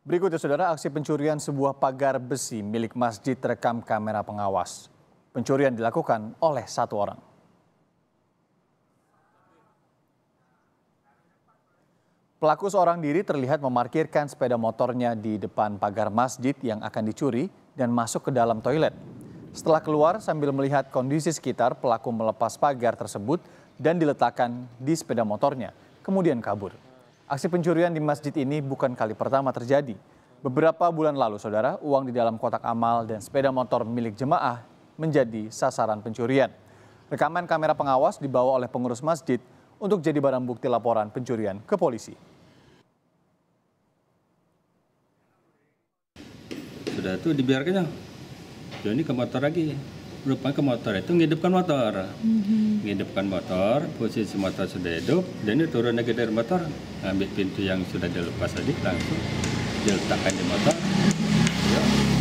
Berikutnya saudara, aksi pencurian sebuah pagar besi milik masjid terekam kamera pengawas. Pencurian dilakukan oleh satu orang. Pelaku seorang diri terlihat memarkirkan sepeda motornya di depan pagar masjid yang akan dicuri dan masuk ke dalam toilet. Setelah keluar sambil melihat kondisi sekitar, pelaku melepas pagar tersebut dan diletakkan di sepeda motornya, kemudian kabur. Aksi pencurian di masjid ini bukan kali pertama terjadi. Beberapa bulan lalu, saudara, uang di dalam kotak amal dan sepeda motor milik jemaah menjadi sasaran pencurian. Rekaman kamera pengawas dibawa oleh pengurus masjid untuk jadi barang bukti laporan pencurian ke polisi. Sudah itu dibiarkan ya. Jadi ke motor lagi rupanya ke motor itu ngidupkan motor mm-hmm. ngidupkan motor posisi motor sudah hidup dan ini turun lagi dari motor ambil pintu yang sudah dilepas tadi langsung diletakkan di motor